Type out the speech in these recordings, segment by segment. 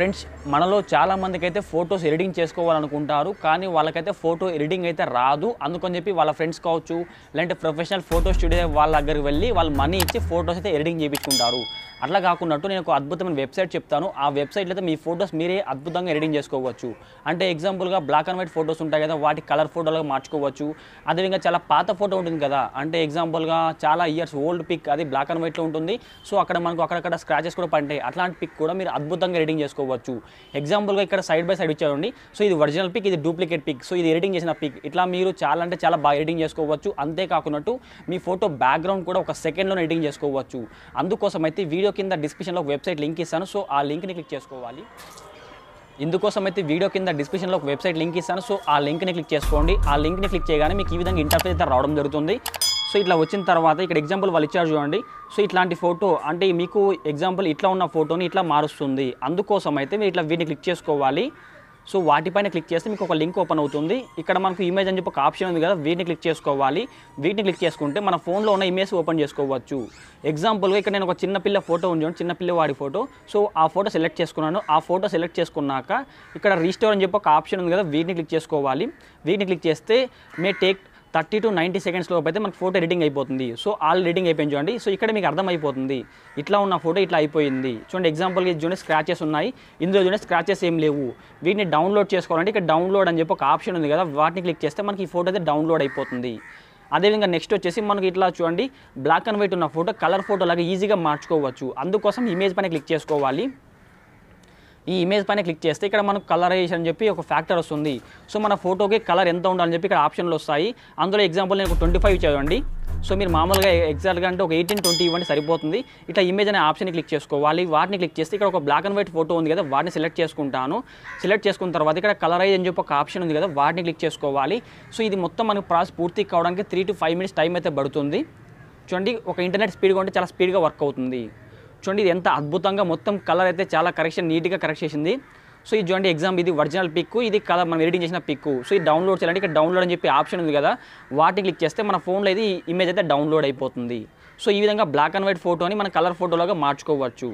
friends మనలో చాలామందికి అయితే ఫొటోస్ ఎడిటింగ్ చేసుకోవాలనుకుంటారు కానీ వాళ్ళకైతే ఫోటో ఎడిటింగ్ అయితే రాదు అందుకని చెప్పి వాళ్ళ ఫ్రెండ్స్ కావచ్చు లేదంటే ప్రొఫెషనల్ ఫోటో స్టూడియో వాళ్ళ దగ్గరికి వెళ్ళి వాళ్ళు మనీ ఇచ్చి ఫొటోస్ అయితే ఎడిటింగ్ చేయించుకుంటారు అట్లా కాకున్నట్టు నేను ఒక అద్భుతమైన వెబ్సైట్ చెప్తాను ఆ వెబ్సైట్లో అయితే మీ ఫొటోస్ మీరే అద్భుతంగా ఎడిటింగ్ చేసుకోవచ్చు అంటే ఎగ్జాంపుల్గా బ్లాక్ అండ్ వైట్ ఫొటోస్ ఉంటాయి కదా వాటి కలర్ ఫోటోలుగా మార్చుకోవచ్చు అదేవిధంగా చాలా పాత ఫోటో ఉంటుంది కదా అంటే ఎగ్జాంపుల్గా చాలా ఇయర్స్ ఓల్డ్ పిక్ అది బ్లాక్ అండ్ వైట్లో ఉంటుంది సో అక్కడ మనకు అక్కడక్కడ స్క్రాచెస్ కూడా పడతాయి అట్లాంటి పిక్ కూడా మీరు అద్భుతంగా ఎడిటింగ్ చేసుకోవచ్చు ఎగ్జాంపుల్గా ఇక్కడ సైడ్ బై సైడ్ ఇచ్చారండి సో ఇది ఒరిజినల్ పిక్ ఇది డూప్లికేట్ పిక్ సో ఇది ఎడిటింగ్ చేసిన పిక్ ఇట్లా మీరు చాలా అంటే చాలా బాగా ఎడిటింగ్ చేసుకోవచ్చు అంతేకాకున్నట్టు మీ ఫోటో బ్యాక్గ్రౌండ్ కూడా ఒక సెకండ్లో ఎడిటింగ్ చేసుకోవచ్చు అందుకోసం అయితే వీడియో వీడియో కింద డిస్క్రిప్షన్లో ఒక వెబ్సైట్ లింక్ ఇస్తాను సో ఆ లింక్ని క్లిక్ చేసుకోవాలి ఇందుకోసం అయితే వీడియో కింద డిస్క్రిప్షన్లో ఒక వెబ్సైట్ లింక్ ఇస్తాను సో ఆ లింక్ని క్లిక్ చేసుకోండి ఆ లింక్ని క్లిక్ చేయగానే మీకు ఈ విధంగా ఇంటర్ఫేస్ అయితే రావడం జరుగుతుంది సో ఇట్లా వచ్చిన తర్వాత ఇక్కడ ఎగ్జాంపుల్ వాళ్ళు ఇచ్చారు చూడండి సో ఇట్లాంటి ఫోటో అంటే మీకు ఎగ్జాంపుల్ ఇట్లా ఉన్న ఫోటోని ఇట్లా మారుస్తుంది అందుకోసం అయితే మీరు ఇట్లా వీటిని క్లిక్ చేసుకోవాలి సో వాటిపైన క్లిక్ చేస్తే మీకు ఒక లింక్ ఓపెన్ అవుతుంది ఇక్కడ మనకు ఇమేజ్ అని చెప్పి ఒక ఆప్షన్ ఉంది కదా వీటిని క్లిక్ చేసుకోవాలి వీటిని క్లిక్ చేసుకుంటే మన ఫోన్లో ఉన్న ఇమేజ్ ఓపెన్ చేసుకోవచ్చు ఎగ్జాంపుల్గా ఇక్కడ నేను ఒక చిన్న పిల్ల ఫోటో ఉంది చిన్న వాడి ఫోటో సో ఆ ఫోటో సెలెక్ట్ చేసుకున్నాను ఆ ఫోటో సెలెక్ట్ చేసుకున్నాక ఇక్కడ రీస్టోర్ అని చెప్పి ఒక ఆప్షన్ ఉంది కదా వీటిని క్లిక్ చేసుకోవాలి వీటిని క్లిక్ చేస్తే may take thirty to ninety seconds లోపు అయితే మనకు ఫోటో ఎడిటింగ్ అయిపోతుంది సో ఆల్ ఎడిటింగ్ అయిపోయింది చూడండి సో ఇక్కడ మీకు అర్థమైపోతుంది ఇట్లా ఉన్న ఫోటో ఇట్లా అయిపోయింది చూడండి ఎగ్జాంపుల్కి చూడండి స్క్రాచెస్ ఉన్నాయి ఇందులో చూడండి స్క్రాచెస్ ఏం లేవు వీటిని డౌన్లోడ్ చేసుకోవాలంటే ఇక్కడ డౌన్లోడ్ అని చెప్పి ఒక ఆప్షన్ ఉంది కదా వాటిని క్లిక్ చేస్తే మనకి ఈ ఫోటో అయితే డౌన్లోడ్ అయిపోతుంది అదేవిధంగా నెక్స్ట్ వచ్చేసి మనకి ఇట్లా చూడండి బ్లాక్ అండ్ వైట్ ఉన్న ఫోటో కలర్ ఫోటో లాగా ఈజీగా మార్చుకోవచ్చు అందుకోసం ఇమేజ్ పైన క్లిక్ చేసుకోవాలి ఈ ఇమేజ్ పైన క్లిక్ చేస్తే ఇక్కడ మనకు కలరైజేషన్ అని చెప్పి ఒక ఫ్యాక్టర్ వస్తుంది సో మన ఫోటోకి కలర్ ఎంత ఉండాలని చెప్పి ఇక్కడ ఆప్షన్లు వస్తాయి అందులో ఎగ్జాంపుల్ నేను ట్వంటీ ఫైవ్ చదవండి సో మీరు మామూలుగా ఎగ్జాక్ట్గా అంటే ఒక ఎయిటీన్ ట్వంటీ ఇవ్వండి సరిపోతుంది ఇట్లా ఇమేజ్ అనే ఆప్షన్ క్లిక్ చేసుకోవాలి వాటిని క్లిక్ చేస్తే ఇక్కడ ఒక బ్లాక్ అండ్ వైట్ ఫోటో ఉంది కదా వాటిని సెలెక్ట్ చేసుకుంటాను సెలెక్ట్ చేసుకున్న తర్వాత ఇక్కడ కలరైజ్ అని చెప్పి ఒక ఆప్షన్ ఉంది కదా వాటిని క్లిక్ చేసుకోవాలి సో ఇది మొత్తం మనకు ప్రాసెస్ పూర్తి కావడానికి three to five minutes time అయితే పడుతుంది చూడండి ఒక ఇంటర్నెట్ స్పీడ్గా ఉంటే చాలా స్పీడ్గా వర్క్ అవుతుంది చూడండి ఇది ఎంత అద్భుతంగా మొత్తం కలర్ అయితే చాలా కరెక్షన్ నీట్గా కరెక్ట్ చేసింది సో ఇది చూడండి ఎగ్జామ్ ఇది ఒరిజినల్ పిక్ ఇది కలర్ మనం ఎడిటింగ్ చేసిన పిక్ సో ఇది డౌన్లోడ్ చేయాలంటే ఇక్కడ డౌన్లోడ్ అని చెప్పి ఆప్షన్ ఉంది కదా వాటిని క్లిక్ చేస్తే మన ఫోన్లో ఇది ఇమేజ్ అయితే డౌన్లోడ్ అయిపోతుంది సో ఈ విధంగా బ్లాక్ అండ్ వైట్ ఫోటోని మన కలర్ ఫోటోలాగా మార్చుకోవచ్చు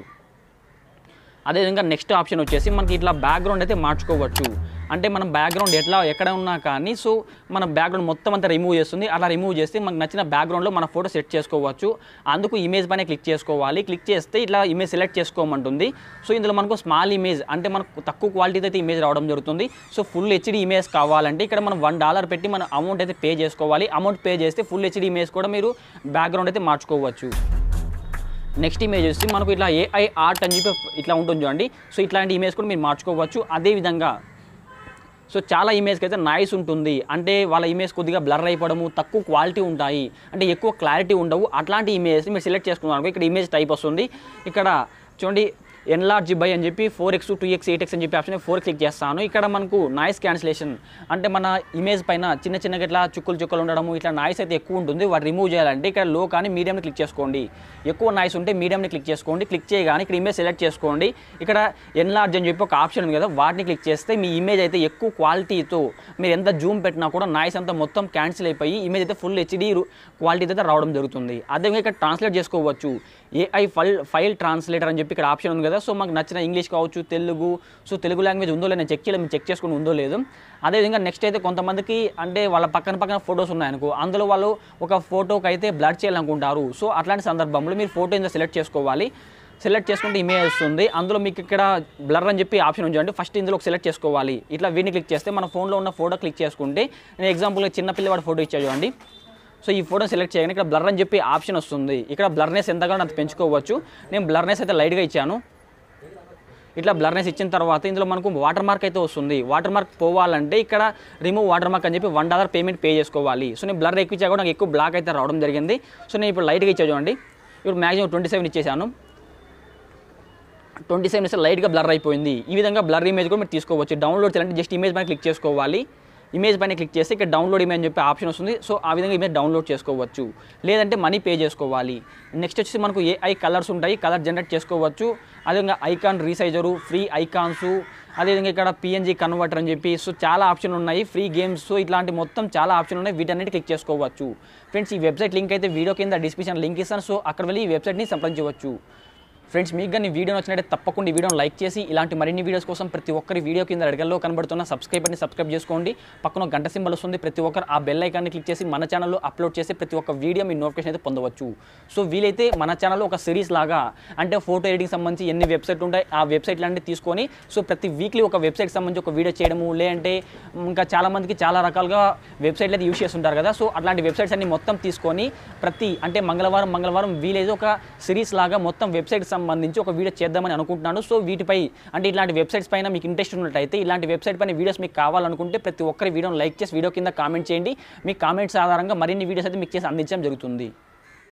అదేవిధంగా నెక్స్ట్ ఆప్షన్ వచ్చేసి మనకి ఇట్లా బ్యాక్గ్రౌండ్ అయితే మార్చుకోవచ్చు అంటే మనం బ్యాక్గ్రౌండ్ ఎట్లా ఎక్కడ ఉన్నా కానీ సో మన బ్యాక్గ్రౌండ్ మొత్తం అంతా రిమూవ్ చేస్తుంది అలా రిమూవ్ చేస్తే మనకు నచ్చిన బ్యాక్గ్రౌండ్లో మన ఫోటో సెట్ చేసుకోవచ్చు అందుకు ఇమేజ్ పైన క్లిక్ చేసుకోవాలి క్లిక్ చేస్తే ఇట్లా ఇమేజ్ సెలెక్ట్ చేసుకోమంటుంది సో ఇందులో మనకు స్మాల్ ఇమేజ్ అంటే మనకు తక్కువ క్వాలిటీ అయితే ఇమేజ్ రావడం జరుగుతుంది సో ఫుల్ హెచ్డీ ఇమేజ్ కావాలంటే ఇక్కడ మనం వన్ డాలర్ పెట్టి మనం అమౌంట్ అయితే పే చేసుకోవాలి అమౌంట్ పే చేస్తే ఫుల్ హెచ్డీ ఇమేజ్ కూడా మీరు బ్యాక్గ్రౌండ్ అయితే మార్చుకోవచ్చు నెక్స్ట్ ఇమేజ్ వచ్చి మనకు ఇట్లా ఏఐ ఆర్ట్ అని చెప్పి ఇట్లా ఉంటుంది చూడండి సో ఇట్లాంటి ఇమేజ్ కూడా మీరు మార్చుకోవచ్చు అదేవిధంగా సో చాలా ఇమేజ్కి అయితే నాయిస్ ఉంటుంది అంటే వాళ్ళ ఇమేజ్ కొద్దిగా బ్లర్ అయిపోవడము తక్కువ క్వాలిటీ ఉంటాయి అంటే ఎక్కువ క్లారిటీ ఉండవు అట్లాంటి ఇమేజ్ మీరు సెలెక్ట్ చేసుకున్నారు ఇక్కడ ఇమేజ్ టైప్ వస్తుంది ఇక్కడ చూడండి ఎన్లార్జ్ బై అని చెప్పి four x two x eight x అని చెప్పి ఆప్షన్ ఫోర్ క్లిక్ చేస్తాను ఇక్కడ మనకు నాయిస్ క్యాన్సిలేషన్ అంటే మన ఇమేజ్ పైన చిన్న చిన్నగా ఇట్లా చుక్కలు చుక్కలు ఉండడము ఇట్లా నాయిస్ అయితే ఎక్కువ ఉంటుంది వాటి రిమూవ్ చేయాలంటే ఇక్కడ లో కానీ మీడియంని క్లిక్ చేసుకోండి ఎక్కువ నాయిస్ ఉంటే మీడియంని క్లిక్ చేసుకోండి క్లిక్ చేయగానే ఇక్కడ ఇమేజ్ సెలెక్ట్ చేసుకోండి ఇక్కడ ఎన్లార్జ్ అని చెప్పి ఒక ఆప్షన్ ఉంది కదా వాటిని క్లిక్ చేస్తే మీ ఇమేజ్ అయితే ఎక్కువ క్వాలిటీతో మీరు ఎంత జూమ్ పెట్టినా కూడా నాయిస్ అంతా మొత్తం క్యాన్సిల్ అయిపోయి ఇమేజ్ అయితే ఫుల్ హెచ్డీ క్వాలిటీతో అయితే రావడం జరుగుతుంది అదేవిధంగా ఇక్కడ ట్రాన్స్లేట్ చేసుకోవచ్చు ఏఐ ఫైల్ ఫైల్ ట్రాన్స్లేటర్ అని చెప్పి ఇక్కడ ఆప్షన్ ఉంది కదా కదా సో మాకు నచ్చిన ఇంగ్లీష్ కావచ్చు తెలుగు సో తెలుగు లాంగ్వేజ్ ఉందో లేదు నేను చెక్ చేయలేదు చెక్ చేసుకుని ఉందో లేదు అదేవిధంగా నెక్స్ట్ అయితే కొంతమందికి అంటే వాళ్ళ పక్కన పక్కన ఫొటోస్ ఉన్నాయనుకో అందులో వాళ్ళు ఒక ఫోటోకి అయితే బ్లడ్ చేయాలనుకుంటారు సో అట్లాంటి సందర్భంలో మీరు ఫోటో ఇంత సెలెక్ట్ చేసుకోవాలి సెలెక్ట్ చేసుకుంటే ఇమేజ్ వస్తుంది అందులో మీకు ఇక్కడ బ్లర్ అని చెప్పి ఆప్షన్ ఉంచండి ఫస్ట్ ఇందులో సెలెక్ట్ చేసుకోవాలి ఇట్లా వీడిని క్లిక్ చేస్తే మన ఫోన్లో ఉన్న ఫోటో క్లిక్ చేసుకుంటే నేను ఎగ్జాంపుల్గా చిన్నపిల్లవాడు ఫోటో ఇచ్చా చూడండి సో ఈ ఫోటో సెలెక్ట్ చేయగానే ఇక్కడ బ్లర్ అని చెప్పి ఆప్షన్ వస్తుంది ఇక్కడ బ్లర్నెస్ ఎంతగానో అది పెంచుకోవచ్చు నేను బ్లర్నెస్ అయితే లైట్గా ఇచ్చాను ఇట్లా బ్లర్నెస్ ఇచ్చిన తర్వాత ఇందులో మనకు వాటర్ మార్క్ అయితే వస్తుంది వాటర్ మార్క్ పోవాలంటే ఇక్కడ రిమూవ్ వాటర్ మార్క్ అని చెప్పి వన్ డాలర్ పేమెంట్ పే చేసుకోవాలి సో నేను బ్లర్ ఎక్కువ కూడా నాకు ఎక్కువ బ్లాక్ అయితే రావడం జరిగింది సో నేను ఇప్పుడు లైట్గా ఇచ్చా చూడండి ఇప్పుడు మ్యాక్సిమం ట్వంటీ సెవెన్ ఇచ్చేసాను ట్వంటీ సెవెన్ ఇస్తే లైట్గా బ్లర్ అయిపోయింది ఈ విధంగా బ్లర్ ఇమేజ్ కూడా మీరు తీసుకోవచ్చు డౌన్లోడ్ చేయాలంటే జస్ట్ ఇమేజ్ పైన క్లిక్ చేసుకోవాలి ఇమేజ్ పైన క్లిక్ చేస్తే ఇక్కడ డౌన్లోడ్ ఇమేజ్ అని చెప్పి ఆప్షన్ వస్తుంది సో ఆ విధంగా ఇమేజ్ డౌన్లోడ్ చేసుకోవచ్చు లేదంటే మనీ పే చేసుకోవాలి నెక్స్ట్ వచ్చేసి మనకు ఏఐ కలర్స్ ఉంటాయి కలర్ జనరేట్ చేసుకోవచ్చు అదేవిధంగా ఐకాన్ రీసైజరు ఫ్రీ ఐకాన్స్ అదేవిధంగా ఇక్కడ పిఎన్జీ కన్వర్టర్ అని చెప్పి సో చాలా ఆప్షన్ ఉన్నాయి ఫ్రీ గేమ్స్ ఇట్లాంటి మొత్తం చాలా ఆప్షన్ ఉన్నాయి వీటన్నిటి క్లిక్ చేసుకోవచ్చు ఫ్రెండ్స్ ఈ వెబ్సైట్ లింక్ అయితే వీడియో కింద డిస్క్రిప్షన్ లింక్ ఇస్తాను సో అక్కడ వెళ్ళి ఈ వెబ్సైట్ని సంప్రదించవచ్చు ఫ్రెండ్స్ మీకు కానీ వీడియో నచ్చినట్టే తప్పకుండా వీడియోని లైక్ చేసి ఇలాంటి మరిన్ని వీడియోస్ కోసం ప్రతి ఒక్కరి వీడియో కింద అడగల్లో కనబడుతున్న సబ్స్క్రైబర్ని సబ్స్క్రైబ్ చేసుకోండి పక్కన గంట సింబల్ వస్తుంది ప్రతి ఒక్కరు ఆ బెల్ ఐకాన్ని క్లిక్ చేసి మన ఛానల్లో అప్లోడ్ చేసి ప్రతి ఒక్క వీడియో మీ నోటిఫికేషన్ అయితే పొందవచ్చు సో వీలైతే మన ఛానల్లో ఒక సిరీస్ లాగా అంటే ఫోటో ఎడిటింగ్ సంబంధించి ఎన్ని వెబ్సైట్లు ఉంటాయి ఆ వెబ్సైట్లాంటివి తీసుకొని సో ప్రతి వీక్లీ ఒక వెబ్సైట్ సంబంధించి ఒక వీడియో చేయడము లేదంటే ఇంకా చాలామందికి చాలా రకాలుగా వెబ్సైట్లు అయితే యూజ్ చేస్తుంటారు కదా సో అట్లాంటి వెబ్సైట్స్ అన్ని మొత్తం తీసుకొని ప్రతి అంటే మంగళవారం మంగళవారం వీలైతే ఒక సిరీస్ లాగా మొత్తం వెబ్సైట్ సంబంధించి ఒక వీడియో చేద్దామని అనుకుంటున్నాను సో వీటిపై అంటే ఇలాంటి వెబ్సైట్స్ పైన మీకు ఇంట్రెస్ట్ ఉన్నట్టయితే ఇలాంటి వెబ్సైట్ పైన వీడియోస్ మీకు కావాలనుకుంటే ప్రతి ఒక్కరి వీడియోని లైక్ చేసి వీడియో కింద కామెంట్ చేయండి మీ కామెంట్స్ ఆధారంగా మరిన్ని వీడియోస్ అయితే మీకు చేసి అందించడం జరుగుతుంది